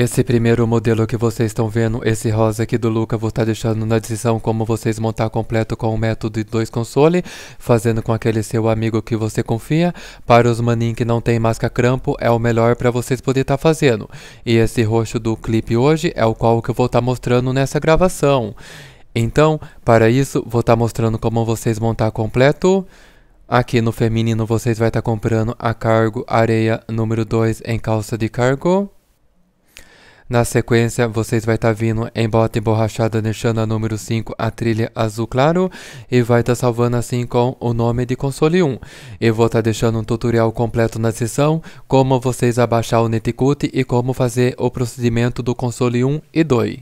Esse primeiro modelo que vocês estão vendo, esse rosa aqui do Luca, vou estar tá deixando na descrição como vocês montar tá completo com o método de dois console, fazendo com aquele seu amigo que você confia. Para os maninhos que não tem máscara crampo, é o melhor para vocês poderem estar tá fazendo. E esse roxo do clipe hoje é o qual que eu vou estar tá mostrando nessa gravação. Então, para isso, vou estar tá mostrando como vocês montar tá completo. Aqui no feminino vocês vai estar comprando a cargo areia número 2 em calça de cargo. Na sequência, vocês vai estar tá vindo em bota emborrachada, deixando a número 5 a trilha azul claro e vai estar tá salvando assim com o nome de console 1. Eu vou estar tá deixando um tutorial completo na sessão, como vocês abaixar o Netcut e como fazer o procedimento do console 1 e 2.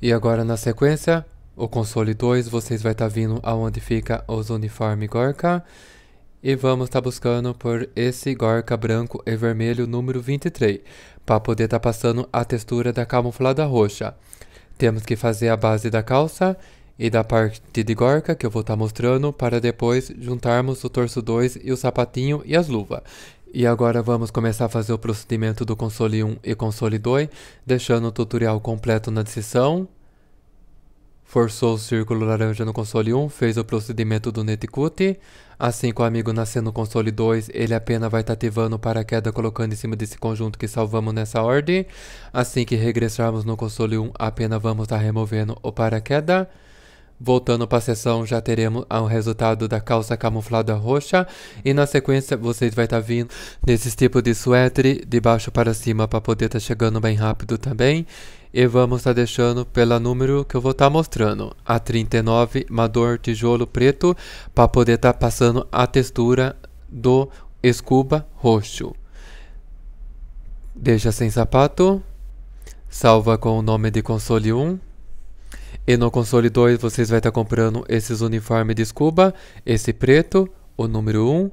E agora na sequência, o console 2, vocês vai estar tá vindo aonde fica os uniforme Gorka e vamos estar tá buscando por esse Gorka branco e vermelho número 23, para poder estar tá passando a textura da camuflada roxa. Temos que fazer a base da calça e da parte de Gorka, que eu vou estar tá mostrando, para depois juntarmos o torso 2 e o sapatinho e as luvas. E agora vamos começar a fazer o procedimento do console 1 e console 2, deixando o tutorial completo na descrição. Forçou o círculo laranja no console 1, fez o procedimento do Netcut, Assim que o amigo nascer no console 2, ele apenas vai estar tá ativando o paraquedas colocando em cima desse conjunto que salvamos nessa ordem. Assim que regressarmos no console 1, apenas vamos estar tá removendo o paraquedas. Voltando para a sessão, já teremos o resultado da calça camuflada roxa. E na sequência, vocês vai estar tá vindo nesses tipos de suéter de baixo para cima para poder estar tá chegando bem rápido também. E vamos estar tá deixando pelo número que eu vou estar tá mostrando. A 39, mador tijolo preto, para poder estar tá passando a textura do escuba roxo. Deixa sem sapato. Salva com o nome de console 1. E no console 2 vocês vai estar tá comprando esses uniformes de scuba, esse preto, o número 1,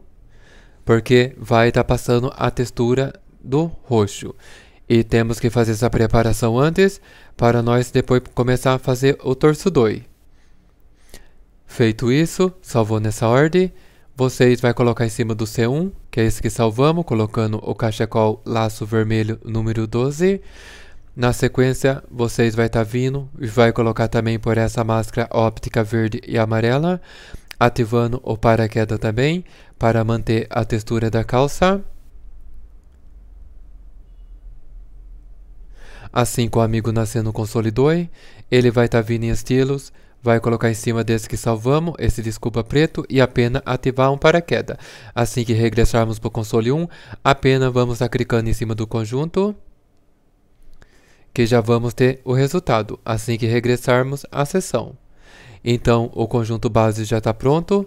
porque vai estar tá passando a textura do roxo. E temos que fazer essa preparação antes, para nós depois começar a fazer o torso 2. Feito isso, salvou nessa ordem, vocês vai colocar em cima do C1, que é esse que salvamos, colocando o cachecol laço vermelho número 12. Na sequência, vocês vai estar tá vindo e vai colocar também por essa máscara óptica verde e amarela, ativando o paraquedas também, para manter a textura da calça. Assim com o amigo nascendo com Solidoi, ele vai estar tá vindo em estilos, vai colocar em cima desse que salvamos, esse desculpa preto, e apenas ativar um paraquedas. Assim que regressarmos para o console 1, apenas vamos estar tá clicando em cima do conjunto que já vamos ter o resultado assim que regressarmos à sessão. Então, o conjunto base já está pronto,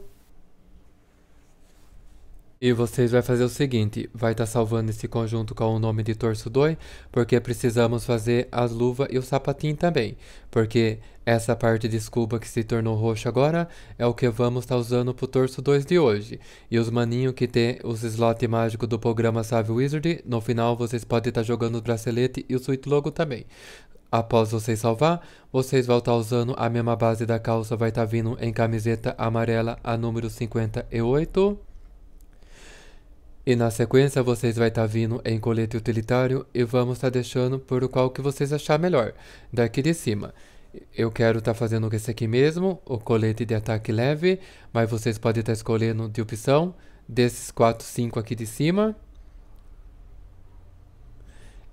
e vocês vai fazer o seguinte, vai estar tá salvando esse conjunto com o nome de torso 2, porque precisamos fazer as luvas e o sapatinho também, porque essa parte de escuba que se tornou roxa agora é o que vamos estar tá usando o torso 2 de hoje. E os maninhos que tem os slots mágicos do programa Save Wizard, no final vocês podem estar tá jogando o bracelete e o suíte logo também. Após vocês salvar, vocês vão estar tá usando a mesma base da calça, vai estar tá vindo em camiseta amarela a número 58. E na sequência vocês vai estar tá vindo em colete utilitário e vamos estar tá deixando por qual que vocês achar melhor, daqui de cima. Eu quero estar tá fazendo esse aqui mesmo, o colete de ataque leve, mas vocês podem estar tá escolhendo de opção desses 4, 5 aqui de cima.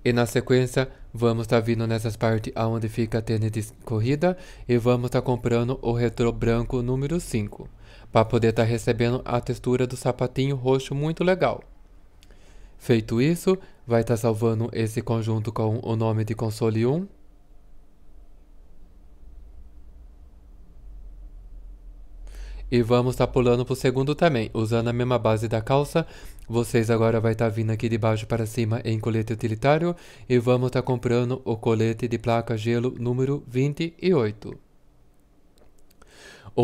E na sequência, vamos estar tá vindo nessas partes onde fica a tênis de corrida e vamos estar tá comprando o retro branco número 5 para poder estar tá recebendo a textura do sapatinho roxo muito legal. Feito isso, vai estar tá salvando esse conjunto com o nome de console 1. E vamos estar tá pulando para o segundo também, usando a mesma base da calça. Vocês agora vai estar tá vindo aqui de baixo para cima em colete utilitário. E vamos estar tá comprando o colete de placa gelo número 28.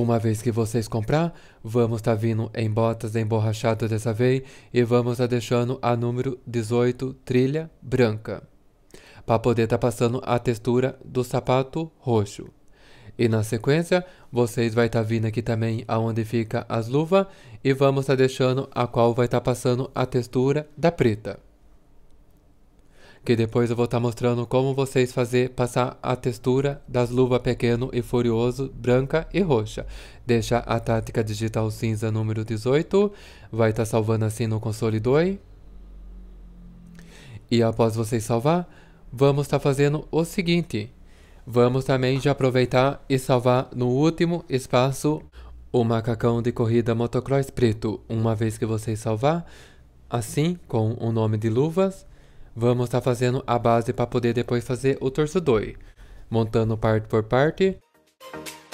Uma vez que vocês comprar, vamos estar tá vindo em botas emborrachadas dessa vez e vamos estar tá deixando a número 18 trilha branca para poder estar tá passando a textura do sapato roxo. E na sequência, vocês vai estar tá vindo aqui também aonde fica as luvas e vamos estar tá deixando a qual vai estar tá passando a textura da preta que depois eu vou estar tá mostrando como vocês fazer passar a textura das luvas pequeno e furioso, branca e roxa. Deixa a tática digital cinza número 18, vai estar tá salvando assim no console 2. E após vocês salvar, vamos estar tá fazendo o seguinte. Vamos também já aproveitar e salvar no último espaço o macacão de corrida motocross preto. Uma vez que vocês salvar, assim com o nome de luvas, Vamos estar tá fazendo a base para poder depois fazer o torso 2. Montando parte por parte.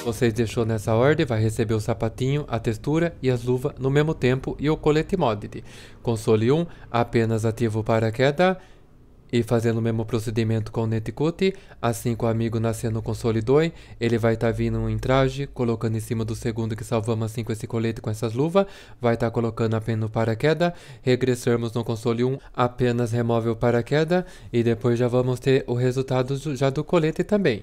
Vocês deixou nessa ordem, vai receber o sapatinho, a textura e as luvas no mesmo tempo e o colete modded. Console 1, apenas ativo o paraquedas e fazendo o mesmo procedimento com o Netcut, assim que o amigo nascer no console 2, ele vai estar tá vindo em traje, colocando em cima do segundo que salvamos assim com esse colete com essas luvas, vai estar tá colocando apenas o paraquedas, Regressamos no console 1, um, apenas remove o paraquedas e depois já vamos ter o resultado já do colete também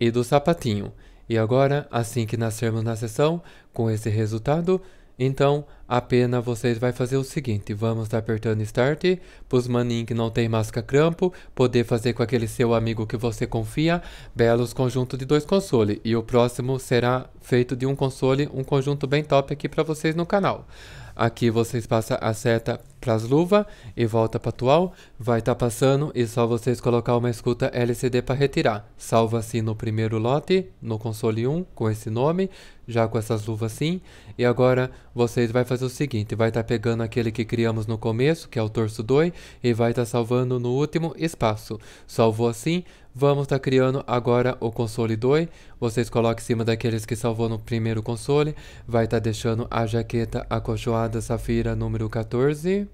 e do sapatinho. E agora, assim que nascermos na sessão, com esse resultado, então, a pena vocês vai fazer o seguinte, vamos estar tá apertando Start, pros maninhos que não tem máscara crampo, poder fazer com aquele seu amigo que você confia, belos conjunto de dois consoles, e o próximo será feito de um console, um conjunto bem top aqui para vocês no canal. Aqui vocês passam a seta luvas e volta para atual, vai estar tá passando e só vocês colocar uma escuta LCD para retirar. salva assim no primeiro lote, no console 1, com esse nome, já com essas luvas sim. E agora vocês vai fazer o seguinte, vai estar tá pegando aquele que criamos no começo, que é o torso 2, e vai estar tá salvando no último espaço. Salvou assim, vamos estar tá criando agora o console 2. Vocês colocam em cima daqueles que salvou no primeiro console, vai estar tá deixando a jaqueta acolchoada safira número 14.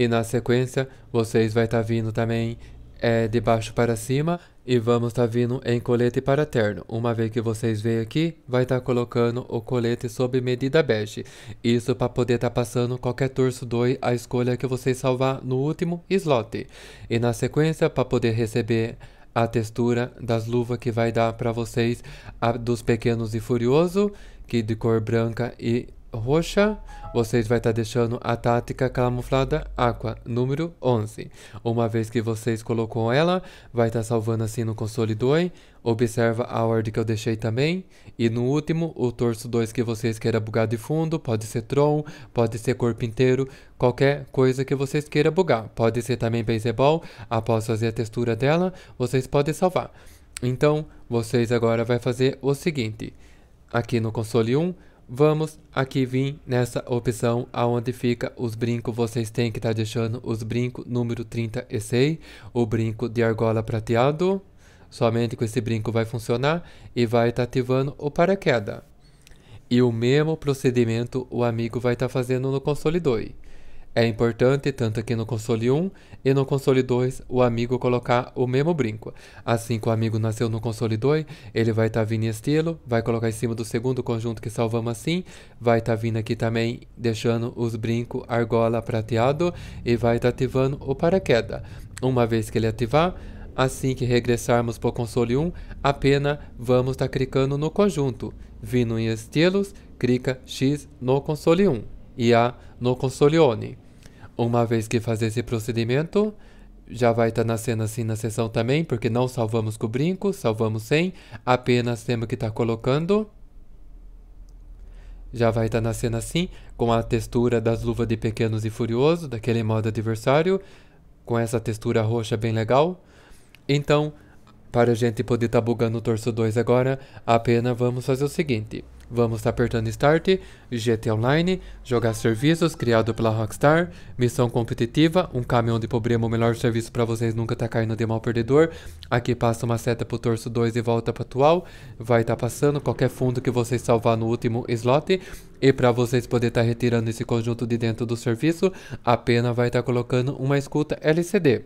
E na sequência, vocês vai estar tá vindo também é, de baixo para cima e vamos estar tá vindo em colete para terno. Uma vez que vocês veem aqui, vai estar tá colocando o colete sob medida bege. Isso para poder estar tá passando qualquer torso 2 a escolha que vocês salvar no último slot. E na sequência, para poder receber a textura das luvas que vai dar para vocês a, dos pequenos e furioso, que de cor branca e roxa, vocês vai estar tá deixando a tática camuflada Aqua, número 11. Uma vez que vocês colocou ela, vai estar tá salvando assim no console 2. Observa a ordem que eu deixei também. E no último, o torso 2 que vocês queiram bugar de fundo. Pode ser Tron, pode ser corpo inteiro, qualquer coisa que vocês queiram bugar. Pode ser também baseball, após fazer a textura dela, vocês podem salvar. Então, vocês agora vai fazer o seguinte. Aqui no console 1, Vamos aqui vir nessa opção aonde fica os brincos, vocês têm que estar tá deixando os brincos número 36, o brinco de argola prateado, somente com esse brinco vai funcionar e vai estar tá ativando o paraquedas. E o mesmo procedimento o amigo vai estar tá fazendo no console 2. É importante, tanto aqui no console 1 e no console 2, o amigo colocar o mesmo brinco. Assim que o amigo nasceu no console 2, ele vai estar tá vindo em estilo, vai colocar em cima do segundo conjunto que salvamos assim, vai estar tá vindo aqui também, deixando os brincos argola prateado e vai estar tá ativando o paraquedas. Uma vez que ele ativar, assim que regressarmos para o console 1, apenas vamos estar tá clicando no conjunto. Vindo em estilos, clica X no console 1 e a no oni Uma vez que fazer esse procedimento, já vai estar tá nascendo assim na sessão também, porque não salvamos com brinco, salvamos sem, apenas temos que estar tá colocando. Já vai estar tá nascendo assim, com a textura das luvas de Pequenos e Furioso, daquele modo adversário, com essa textura roxa bem legal. Então, para a gente poder estar tá bugando o torso 2 agora, apenas vamos fazer o seguinte. Vamos tá apertando Start, GT Online, jogar serviços, criado pela Rockstar, missão competitiva, um caminhão de problema, é o melhor serviço para vocês nunca tá caindo de mal perdedor. Aqui passa uma seta pro torso 2 e volta para atual, vai estar tá passando qualquer fundo que vocês salvar no último slot. E para vocês poderem estar tá retirando esse conjunto de dentro do serviço, a pena vai estar tá colocando uma escuta LCD.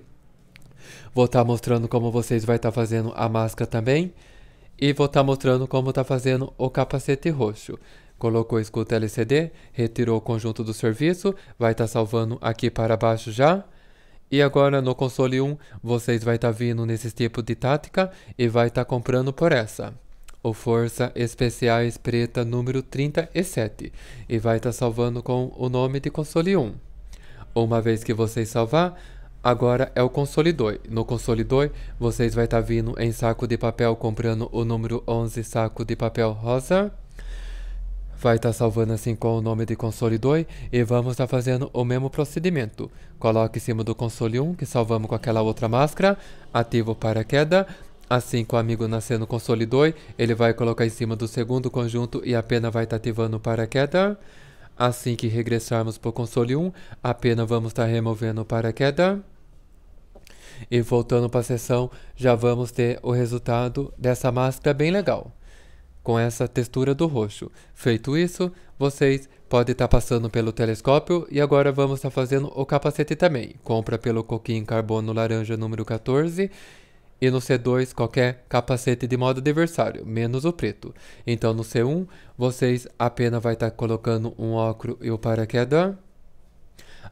Vou estar tá mostrando como vocês vai estar tá fazendo a máscara também e vou estar tá mostrando como tá fazendo o capacete roxo. Colocou o escuta LCD, retirou o conjunto do serviço, vai estar tá salvando aqui para baixo já. E agora no console 1, vocês vai estar tá vindo nesses tipo de tática e vai estar tá comprando por essa. O Força Especiais Preta número 37 e vai estar tá salvando com o nome de console 1. Uma vez que vocês salvar, Agora é o consolidor. No consolidor, vocês vai estar tá vindo em saco de papel comprando o número 11 saco de papel rosa. Vai estar tá salvando assim com o nome de consolidor e vamos estar tá fazendo o mesmo procedimento. Coloque em cima do console 1 que salvamos com aquela outra máscara, ativa o paraquedas, Assim que o amigo nascer no console 2, ele vai colocar em cima do segundo conjunto e a pena vai estar tá ativando o paraquedas. Assim que regressarmos para o console 1, a pena vamos estar tá removendo o paraquedas. E voltando para a sessão, já vamos ter o resultado dessa máscara bem legal, com essa textura do roxo. Feito isso, vocês podem estar tá passando pelo telescópio e agora vamos estar tá fazendo o capacete também. Compra pelo coquinho carbono laranja número 14 e no C2 qualquer capacete de modo adversário, menos o preto. Então no C1, vocês apenas vai estar tá colocando um óculos e o paraquedas.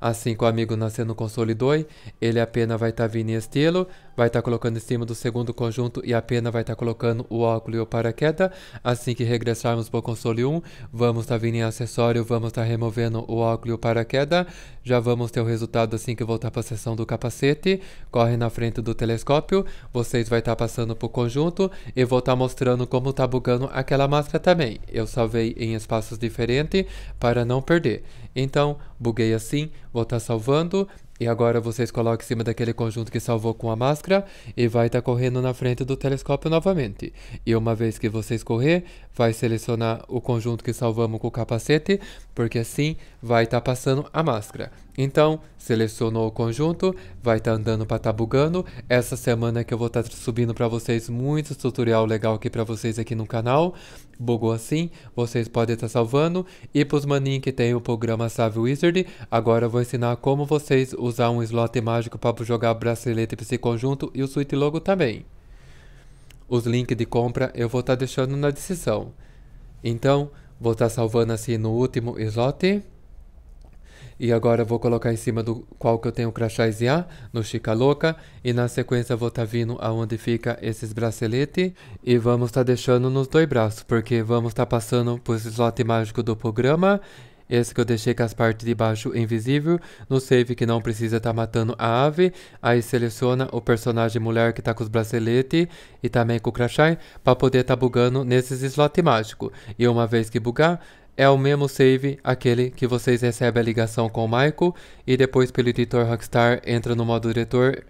Assim que o amigo nascer no console 2, ele apenas vai estar tá vindo em estilo, vai estar tá colocando em cima do segundo conjunto e a pena vai estar tá colocando o óculo e o paraquedas. Assim que regressarmos para o console 1, vamos estar tá vindo em acessório, vamos estar tá removendo o óculo e o paraquedas. Já vamos ter o resultado assim que voltar para a seção do capacete. Corre na frente do telescópio, vocês vai estar tá passando para o conjunto e vou estar tá mostrando como está bugando aquela máscara também. Eu salvei em espaços diferentes para não perder. Então, buguei assim, vou estar salvando e agora vocês colocam em cima daquele conjunto que salvou com a máscara e vai estar tá correndo na frente do telescópio novamente. E uma vez que vocês correr, vai selecionar o conjunto que salvamos com o capacete, porque assim vai estar tá passando a máscara. Então, selecionou o conjunto, vai estar tá andando para estar tá bugando. Essa semana que eu vou estar tá subindo para vocês muito tutorial legal aqui para vocês aqui no canal. Bugou assim, vocês podem estar tá salvando. E para os maninhos que tem o programa Save Wizard, agora eu vou ensinar como vocês usar um slot mágico para jogar bracelete para esse conjunto e o suite logo também. Os links de compra eu vou estar tá deixando na descrição. Então, vou estar tá salvando assim no último slot. E agora vou colocar em cima do qual que eu tenho o crachá A, no Chica Louca. E na sequência vou estar tá vindo aonde fica esses braceletes. E vamos estar tá deixando nos dois braços, porque vamos estar tá passando por esse slot mágico do programa. Esse que eu deixei com as partes de baixo invisível. No save que não precisa estar tá matando a ave. Aí seleciona o personagem mulher que está com os braceletes e também com o crachá. para poder estar tá bugando nesses slot mágico. E uma vez que bugar, é o mesmo save, aquele que vocês recebem a ligação com o Michael e depois pelo editor Rockstar entra no modo diretor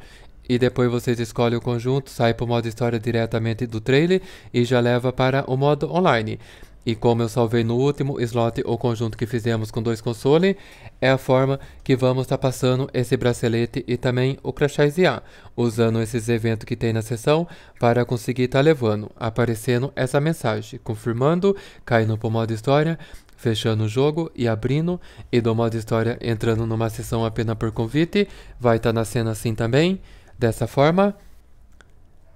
e depois vocês escolhem o conjunto, sai para o modo história diretamente do trailer e já leva para o modo online. E como eu salvei no último slot o conjunto que fizemos com dois console, é a forma que vamos estar tá passando esse bracelete e também o crachazear, usando esses eventos que tem na sessão para conseguir estar tá levando, aparecendo essa mensagem, confirmando, caindo para o modo história, fechando o jogo e abrindo, e do modo história entrando numa sessão apenas por convite, vai estar tá nascendo assim também, dessa forma.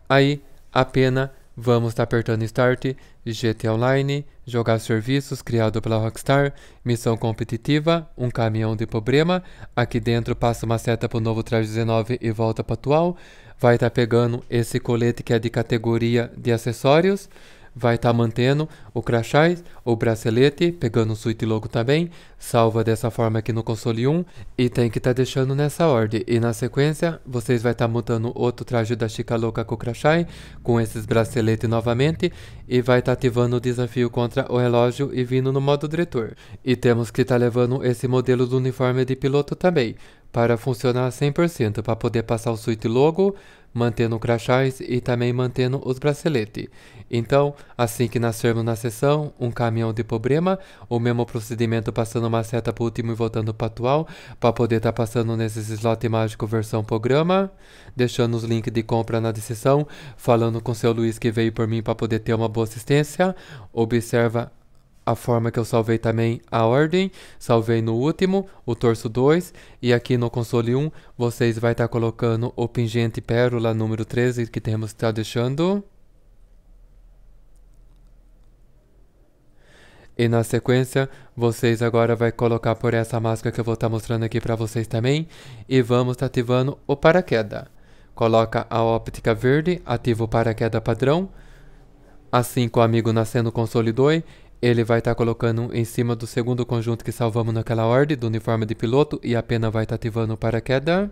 Aí, apenas Vamos estar tá apertando Start, GT Online, jogar serviços criado pela Rockstar, missão competitiva, um caminhão de problema, aqui dentro passa uma seta para o novo traje 19 e volta para o atual, vai estar tá pegando esse colete que é de categoria de acessórios, vai estar tá mantendo o crachás, o bracelete, pegando o suíte logo também, salva dessa forma aqui no console 1 e tem que estar tá deixando nessa ordem. E na sequência, vocês vai estar tá montando outro traje da Chica Louca com o crachás, com esses braceletes novamente e vai estar tá ativando o desafio contra o relógio e vindo no modo diretor. E temos que estar tá levando esse modelo do uniforme de piloto também, para funcionar 100%, para poder passar o suíte logo, mantendo crachás e também mantendo os braceletes. Então, assim que nascermos na sessão, um caminhão de problema, o mesmo procedimento passando uma seta para o último e voltando para atual, para poder estar tá passando nesses slot mágico versão programa, deixando os links de compra na descrição, falando com seu Luiz que veio por mim para poder ter uma boa assistência, observa a forma que eu salvei também a ordem, salvei no último, o torso 2, e aqui no console 1 vocês vai estar tá colocando o pingente pérola número 13 que temos que tá deixando. E na sequência, vocês agora vai colocar por essa máscara que eu vou estar tá mostrando aqui para vocês também, e vamos estar tá ativando o paraquedas. Coloca a óptica verde, ativa o paraquedas padrão, assim com o amigo nascendo console 2, ele vai estar tá colocando em cima do segundo conjunto que salvamos naquela ordem, do uniforme de piloto, e a pena vai estar tá ativando o paraquedas.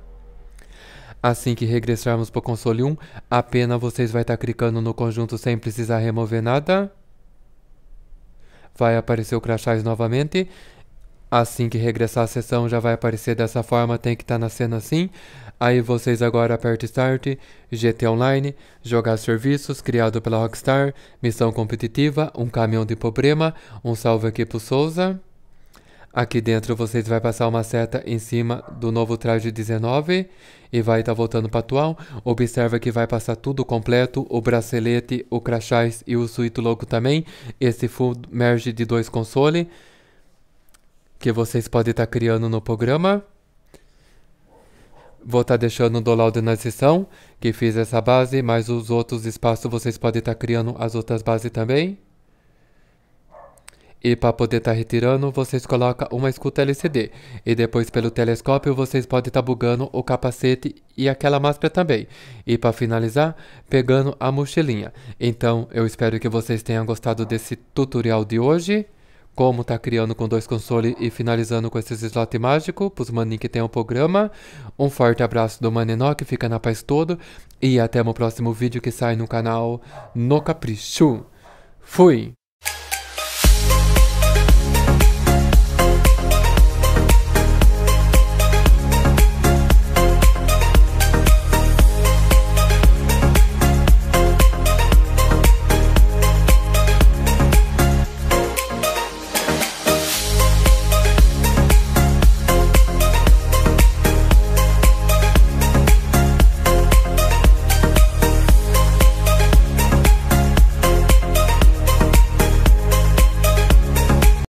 Assim que regressarmos para o console 1, a pena vocês vai estar tá clicando no conjunto sem precisar remover nada. Vai aparecer o crachás novamente. Assim que regressar à sessão já vai aparecer dessa forma, tem que estar tá na cena assim. Aí vocês agora apertam Start, GT Online, jogar serviços, criado pela Rockstar, missão competitiva, um caminhão de problema, um salve aqui pro Souza. Aqui dentro vocês vai passar uma seta em cima do novo traje 19 e vai estar tá voltando para atual. Observa que vai passar tudo completo, o bracelete, o crachás e o suíte louco também. Esse full merge de dois console que vocês podem estar tá criando no programa. Vou estar tá deixando o download de transição, que fiz essa base, mas os outros espaços vocês podem estar tá criando as outras bases também. E para poder estar tá retirando, vocês colocam uma escuta LCD. E depois pelo telescópio, vocês podem estar tá bugando o capacete e aquela máscara também. E para finalizar, pegando a mochilinha. Então, eu espero que vocês tenham gostado desse tutorial de hoje como tá criando com dois consoles e finalizando com esses slots mágico, pros maninhos que tem o programa. Um forte abraço do Maninó, que fica na paz todo. E até o próximo vídeo que sai no canal No Capricho. Fui!